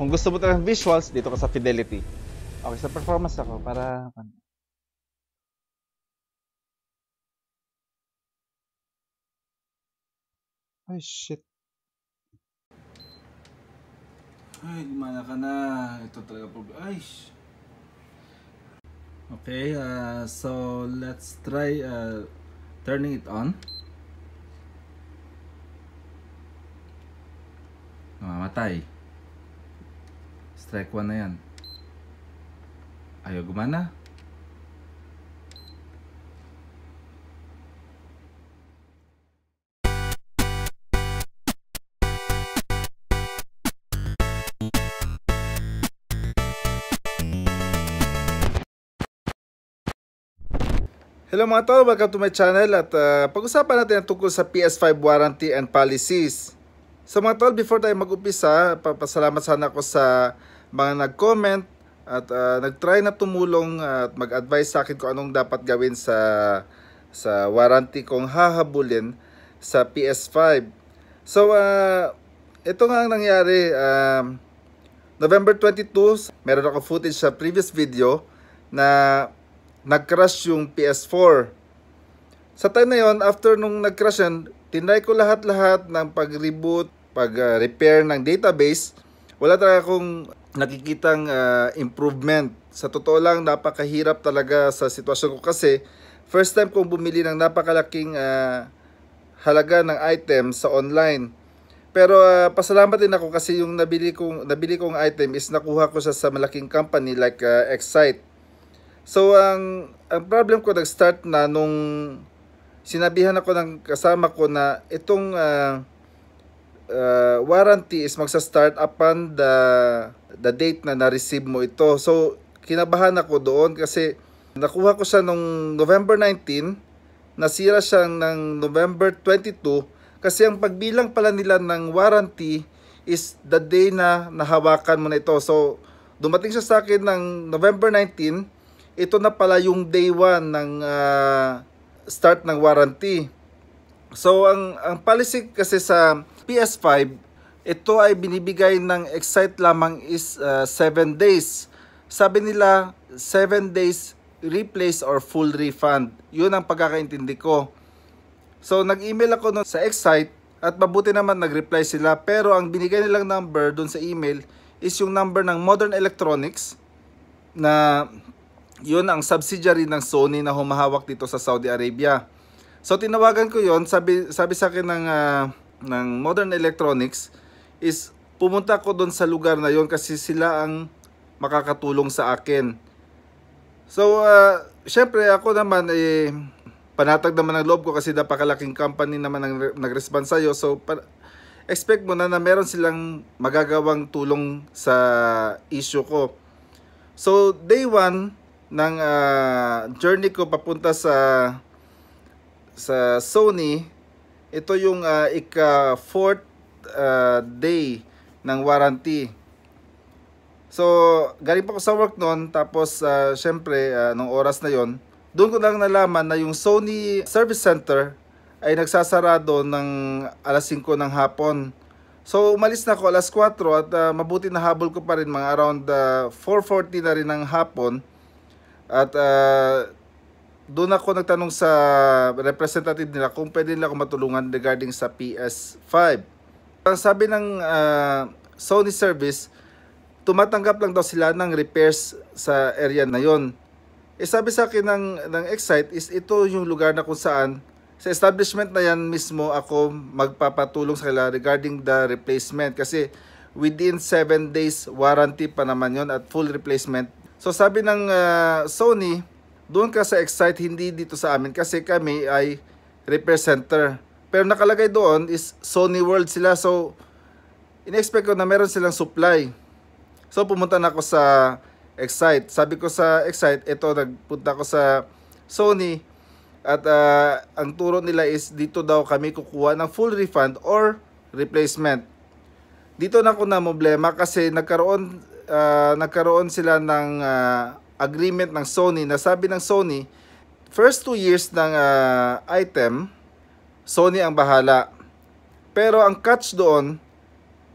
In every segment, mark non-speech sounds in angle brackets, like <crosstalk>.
Kung gusto mo talagang visuals, dito ka sa fidelity. Okay, sa performance ako para... Ay, shit. Ay, gumana ka na. Ito talaga problem. Ay, shit. Okay, uh, so let's try uh, turning it on. Mamatay. Strike 1 na yan. Ayaw gumana. Hello mga tao, welcome to my channel at uh, pag-usapan natin ang tungkol sa PS5 warranty and policies. So mga tao, before tayo mag-umpisa, papasalamat sana ako sa mga nag-comment at uh, nag-try na tumulong at mag-advise sa akin kung anong dapat gawin sa sa warranty kong hahabulin sa PS5. So, uh, ito nga ang nangyari. Uh, November 22, meron ako footage sa previous video na nag-crash yung PS4. Sa time na yon, after nung nag-crash yan, tinry ko lahat-lahat ng pag-reboot, pag-repair ah, ng database wala talaga akong nakikitang uh, improvement. Sa totoo lang, napakahirap talaga sa sitwasyon ko kasi first time kong bumili ng napakalaking uh, halaga ng item sa online. Pero uh, pasalamat din ako kasi yung nabili kong nabili kong item is nakuha ko sa, sa malaking company like uh, Excite. So ang ang problem ko nag-start na nung sinabihan ako ng kasama ko na itong uh, uh, warranty is magsa-start upon the the date na na-receive mo ito. So, kinabahan ako doon kasi nakuha ko siya nung November 19, nasira siya ng November 22 kasi ang pagbilang pala nila ng warranty is the day na nahawakan mo na ito. So, dumating siya sa akin ng November 19, ito na pala yung day 1 ng uh, start ng warranty. So, ang, ang policy kasi sa PS5, ito ay binibigay ng Excite lamang is 7 uh, days. Sabi nila, 7 days replace or full refund. Yun ang pagkakaintindi ko. So, nag-email ako nun sa Excite at mabuti naman nag-reply sila. Pero ang binigay nilang number dun sa email is yung number ng Modern Electronics na yun ang subsidiary ng Sony na humahawak dito sa Saudi Arabia. So tinawagan ko yon sabi sabi sa akin ng uh, ng Modern Electronics is pumunta ko doon sa lugar na yon kasi sila ang makakatulong sa akin. So, uh, syempre ako naman eh, panatag naman ng loob ko kasi napakalaking company naman ang nag-respond sa'yo. So, expect mo na na meron silang magagawang tulong sa issue ko. So, day one ng uh, journey ko papunta sa sa Sony ito yung uh, ah, ika-fourth ah, uh, ah, day ng warranty. So, galing pa ako sa work noon, tapos uh, syempre, uh, nung oras na yon doon ko lang nalaman na yung Sony Service Center ay nagsasarado ng alas 5 ng hapon. So, umalis na ako alas 4 at uh, mabuti na habol ko pa rin mga around uh, 4.40 na rin ng hapon. At uh, doon ako nagtanong sa representative nila kung pwede nila ako matulungan regarding sa PS5. Ang sabi ng uh, Sony service, tumatanggap lang daw sila ng repairs sa area na yon. Eh sabi sa akin ng, ng Excite is ito yung lugar na kung saan sa establishment na yan mismo ako magpapatulong sa kanila regarding the replacement kasi within 7 days warranty pa naman yon at full replacement. So sabi ng uh, Sony, doon ka sa Excite, hindi dito sa amin kasi kami ay repair center. Pero nakalagay doon is Sony World sila. So, inexpect ko na meron silang supply. So, pumunta na ako sa Excite. Sabi ko sa Excite, ito, nagpunta ko sa Sony. At uh, ang turo nila is dito daw kami kukuha ng full refund or replacement. Dito na ako na problema kasi nagkaroon uh, nagkaroon sila ng uh, agreement ng Sony na sabi ng Sony, first two years ng uh, item, Sony ang bahala. Pero ang catch doon,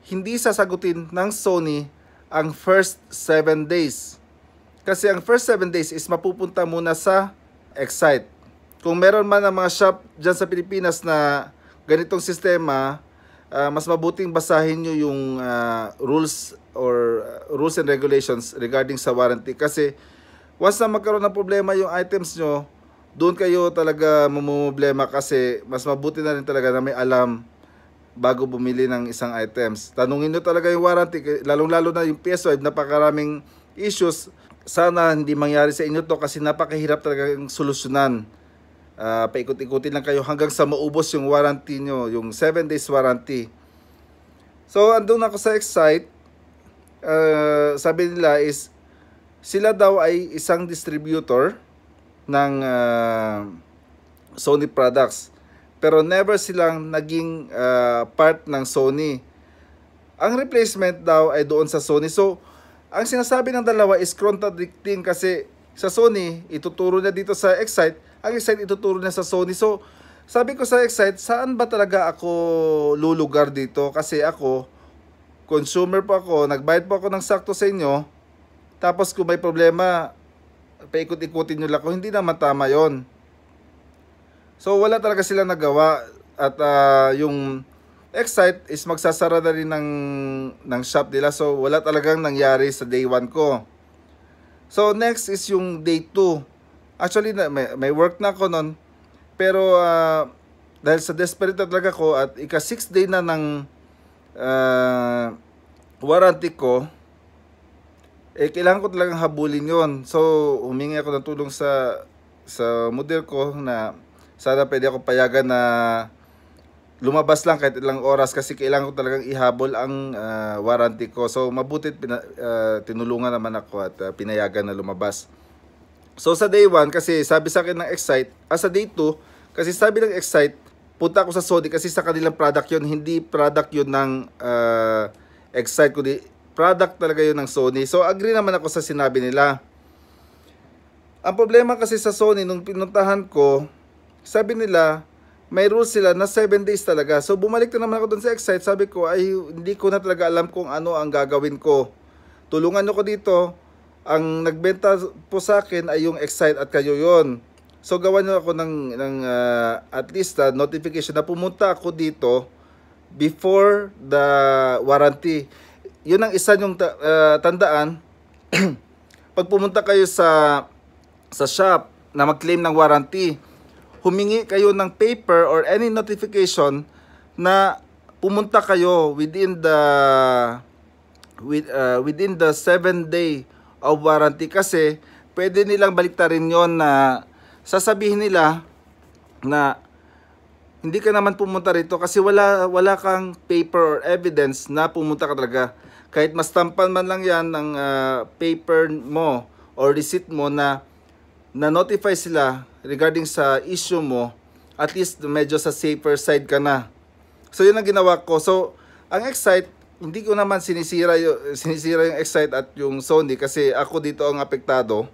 hindi sasagutin ng Sony ang first 7 days. Kasi ang first 7 days is mapupunta muna sa Excite. Kung meron man ang mga shop dyan sa Pilipinas na ganitong sistema, uh, mas mabuting basahin nyo yung uh, rules or uh, rules and regulations regarding sa warranty kasi Once na magkaroon ng problema yung items nyo, doon kayo talaga mamumblema kasi mas mabuti na rin talaga na may alam bago bumili ng isang items. Tanungin nyo talaga yung warranty, lalong-lalo na yung PS5, napakaraming issues. Sana hindi mangyari sa inyo to kasi napakahirap talaga yung solusyonan. Uh, paikot-ikutin lang kayo hanggang sa maubos yung warranty nyo, yung 7 days warranty. So, andun ako sa Excite. Uh, sabi nila is sila daw ay isang distributor ng uh, Sony products. Pero never silang naging uh, part ng Sony. Ang replacement daw ay doon sa Sony. So, ang sinasabi ng dalawa is contradicting kasi sa Sony, ituturo na dito sa Excite. Ang Excite ituturo na sa Sony. So, sabi ko sa Excite, saan ba talaga ako lulugar dito? Kasi ako, consumer pa ako, nagbayad pa ako ng sakto sa inyo tapos kung may problema, paikot-ikutin nyo lang ako. Hindi naman tama yon. So wala talaga sila nagawa at uh, yung Excite is magsasara na rin ng, ng shop nila. So wala talagang nangyari sa day 1 ko. So next is yung day 2. Actually may, may work na ako noon. Pero uh, dahil sa desperate na talaga ko at ika 6 day na ng uh, warranty ko, eh kailangan ko talagang habulin yon so humingi ako ng tulong sa sa model ko na sana pwede ako payagan na lumabas lang kahit ilang oras kasi kailangan ko talagang ihabol ang uh, warranty ko. So mabuti uh, tinulungan naman ako at uh, pinayagan na lumabas. So sa day 1 kasi sabi sa akin ng Excite, ah sa day 2 kasi sabi ng Excite, punta ako sa Sony kasi sa kanilang product yon hindi product yon ng uh, Excite kundi Product talaga yun ng Sony. So agree naman ako sa sinabi nila. Ang problema kasi sa Sony, nung pinuntahan ko, sabi nila, may rule sila na 7 days talaga. So bumalik na naman ako dun sa Excite. Sabi ko, ay hindi ko na talaga alam kung ano ang gagawin ko. Tulungan nyo ko dito. Ang nagbenta po sa akin ay yung Excite at kayo yon. So gawan nyo ako ng, ng uh, at least uh, notification na pumunta ako dito before the warranty yun ang isa yung uh, ah, tandaan. <clears throat> Pag pumunta kayo sa sa shop na mag-claim ng warranty, humingi kayo ng paper or any notification na pumunta kayo within the with, uh, within the 7 day of warranty kasi pwede nilang baliktarin yon na sasabihin nila na hindi ka naman pumunta rito kasi wala wala kang paper or evidence na pumunta ka talaga kahit mas man lang yan ng uh, paper mo or receipt mo na na-notify sila regarding sa issue mo, at least medyo sa safer side ka na. So yun ang ginawa ko. So ang Excite, hindi ko naman sinisira sinisira yung Excite at yung Sony kasi ako dito ang apektado.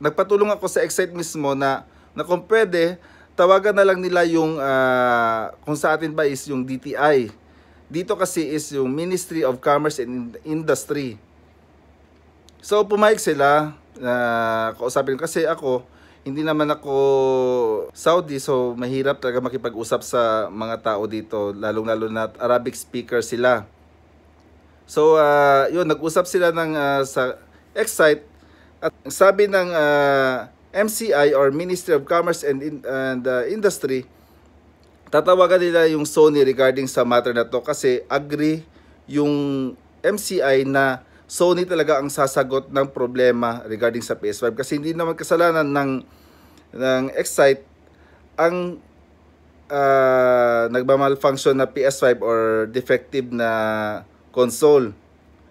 Nagpatulong ako sa Excite mismo na, na kung pwede, tawagan na lang nila yung uh, kung sa atin ba is yung DTI dito kasi is yung Ministry of Commerce and Industry. So pumayag sila na uh, kausapin kasi ako hindi naman ako Saudi so mahirap talaga makipag-usap sa mga tao dito lalong-lalo na Arabic speaker sila. So uh, yun nag-usap sila ng uh, sa Excite at sabi ng uh, ah, MCI or Ministry of Commerce and, In- and uh, Industry tatawagan nila yung Sony regarding sa matter na to kasi agree yung MCI na Sony talaga ang sasagot ng problema regarding sa PS5 kasi hindi naman kasalanan ng ng Excite ang uh, nagmamalfunction na PS5 or defective na console.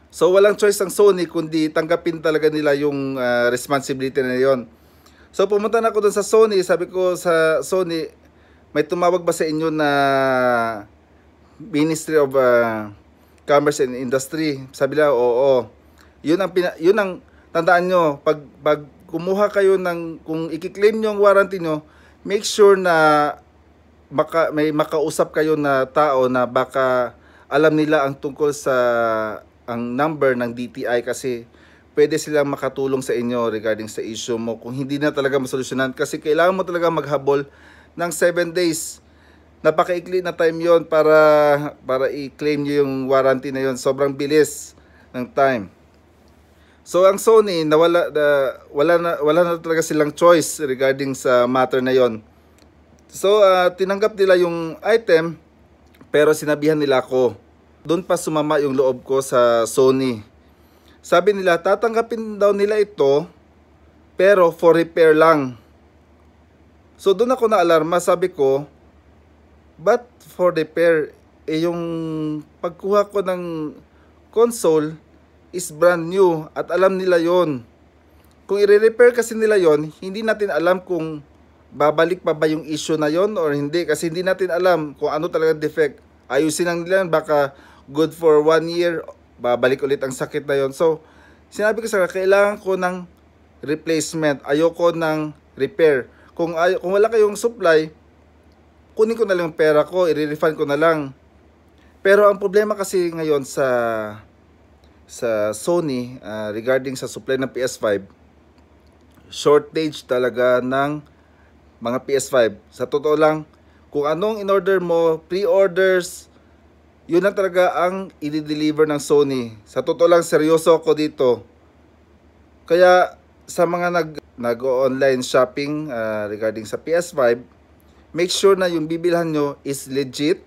So walang choice ang Sony kundi tanggapin talaga nila yung uh, responsibility na yon. So pumunta na ako dun sa Sony, sabi ko sa Sony, may tumawag ba sa inyo na Ministry of uh, Commerce and Industry? Sabi nila, oo. Yun ang, pina, yun ang tandaan nyo, pag, pag kumuha kayo ng, kung ikiklaim nyo ang warranty nyo, make sure na maka, may makausap kayo na tao na baka alam nila ang tungkol sa ang number ng DTI kasi pwede silang makatulong sa inyo regarding sa issue mo kung hindi na talaga masolusyonan kasi kailangan mo talaga maghabol ng 7 days. Napakaikli na time yon para, para i-claim nyo yung warranty na yon. Sobrang bilis ng time. So ang Sony nawala uh, wala na wala na talaga silang choice regarding sa matter na 'yon. So uh, tinanggap nila yung item pero sinabihan nila ako. Doon pa sumama yung loob ko sa Sony. Sabi nila tatanggapin daw nila ito pero for repair lang. So doon ako na-alarma, sabi ko, but for repair, eh yung pagkuha ko ng console is brand new at alam nila yon. Kung i-repair kasi nila yon, hindi natin alam kung babalik pa ba yung issue na yon or hindi kasi hindi natin alam kung ano talaga defect. Ayusin lang nila baka good for one year, babalik ulit ang sakit na yon. So, sinabi ko sa kailangan ko ng replacement. Ayoko ng repair. Kung, ay, kung wala kayong supply, kunin ko na lang yung pera ko, i-refund ko na lang. Pero ang problema kasi ngayon sa sa Sony uh, regarding sa supply ng PS5, shortage talaga ng mga PS5. Sa totoo lang, kung anong in-order mo, pre-orders, yun lang talaga ang i-deliver ng Sony. Sa totoo lang, seryoso ako dito. Kaya sa mga nag nag-online shopping uh, regarding sa PS5, make sure na yung bibilhan nyo is legit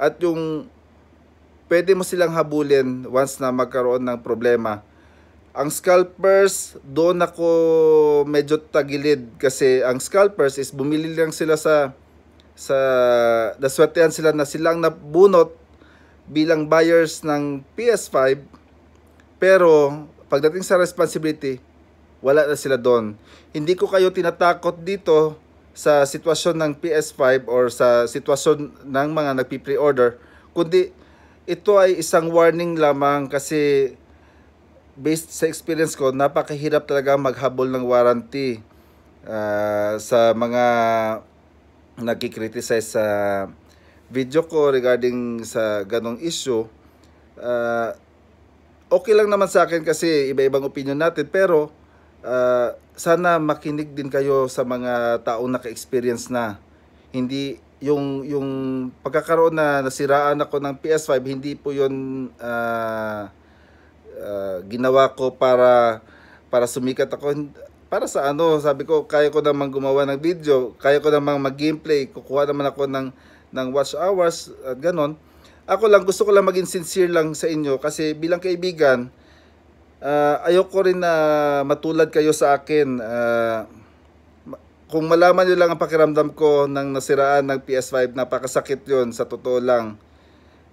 at yung pwede mo silang habulin once na magkaroon ng problema. Ang scalpers, doon ako medyo tagilid kasi ang scalpers is bumili lang sila sa sa naswertehan sila na silang nabunot bilang buyers ng PS5 pero pagdating sa responsibility wala na sila doon. Hindi ko kayo tinatakot dito sa sitwasyon ng PS5 or sa sitwasyon ng mga nagpi-pre-order, kundi ito ay isang warning lamang kasi based sa experience ko, napakahirap talaga maghabol ng warranty uh, sa mga nagkikriticize sa video ko regarding sa ganong issue. Uh, okay lang naman sa akin kasi iba-ibang opinion natin pero uh, sana makinig din kayo sa mga taong naka-experience na. Hindi yung yung pagkakaroon na nasiraan ako ng PS5 hindi po 'yon uh, ah, uh, ah, ginawa ko para para sumikat ako para sa ano sabi ko kaya ko namang gumawa ng video kaya ko namang mag-gameplay kukuha naman ako ng ng watch hours at ganon ako lang gusto ko lang maging sincere lang sa inyo kasi bilang kaibigan uh, ayoko rin na matulad kayo sa akin. Uh, kung malaman nyo lang ang pakiramdam ko ng nasiraan ng PS5, napakasakit yon sa totoo lang.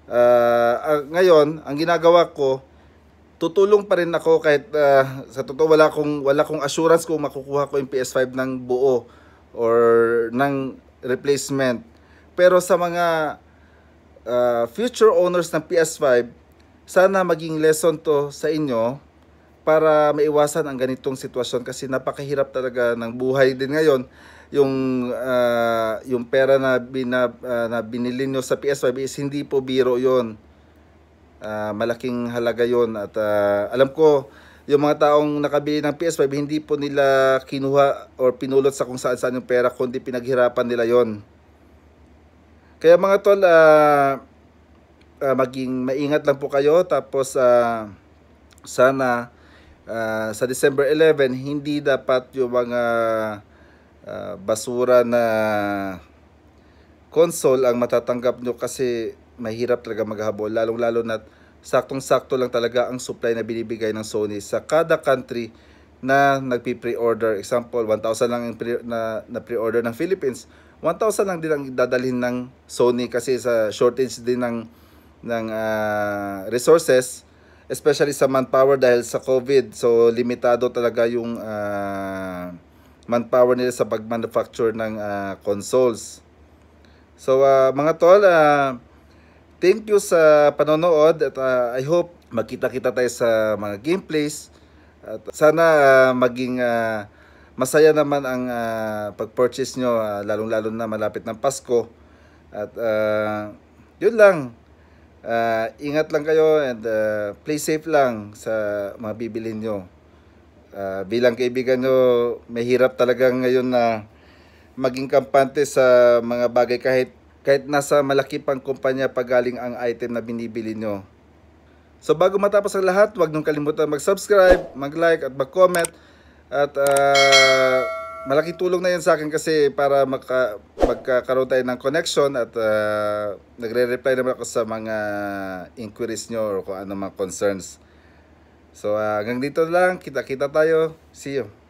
Uh, uh, ngayon, ang ginagawa ko, tutulong pa rin ako kahit uh, sa totoo wala kong, wala kong assurance kung makukuha ko yung PS5 ng buo or ng replacement. Pero sa mga uh, future owners ng PS5, sana maging lesson to sa inyo para maiwasan ang ganitong sitwasyon kasi napakahirap talaga ng buhay din ngayon yung uh, yung pera na, bina, uh, na binili nyo sa PS5 is hindi po biro yon uh, ah, malaking halaga yon at uh, alam ko yung mga taong nakabili ng PS5 hindi po nila kinuha or pinulot sa kung saan saan yung pera kundi pinaghirapan nila yon kaya mga tol uh, uh, maging maingat lang po kayo tapos uh, sana uh, sa December 11 hindi dapat yung mga uh, basura na console ang matatanggap nyo kasi mahirap talaga maghabol lalong lalo na saktong-sakto lang talaga ang supply na binibigay ng Sony sa kada country na nagpi-pre-order. Example, 1,000 lang yung pre na, na pre-order ng Philippines. 1,000 lang din ang dadalhin ng Sony kasi sa shortage din ng ng uh, resources especially sa manpower dahil sa COVID. So limitado talaga yung uh, manpower nila sa pag-manufacture ng uh, consoles. So uh, mga tol, uh, thank you sa panonood at uh, I hope magkita-kita tayo sa mga gameplays. At sana uh, maging uh, masaya naman ang uh, pag-purchase nyo, uh, lalong-lalo na malapit ng Pasko. At uh, yun lang uh, ingat lang kayo and uh, ah, play safe lang sa mga bibilin nyo. Uh, bilang kaibigan nyo, mahirap talaga ngayon na maging kampante sa mga bagay kahit kahit nasa malaki pang kumpanya pagaling ang item na binibili nyo. So bago matapos ang lahat, huwag nung kalimutan mag-subscribe, mag-like at mag-comment at uh, malaking tulong na yan sa akin kasi para maka, magkakaroon tayo ng connection at uh, nagre-reply naman ako sa mga inquiries nyo or kung ano mga concerns. So uh, hanggang dito lang, kita-kita tayo. See you.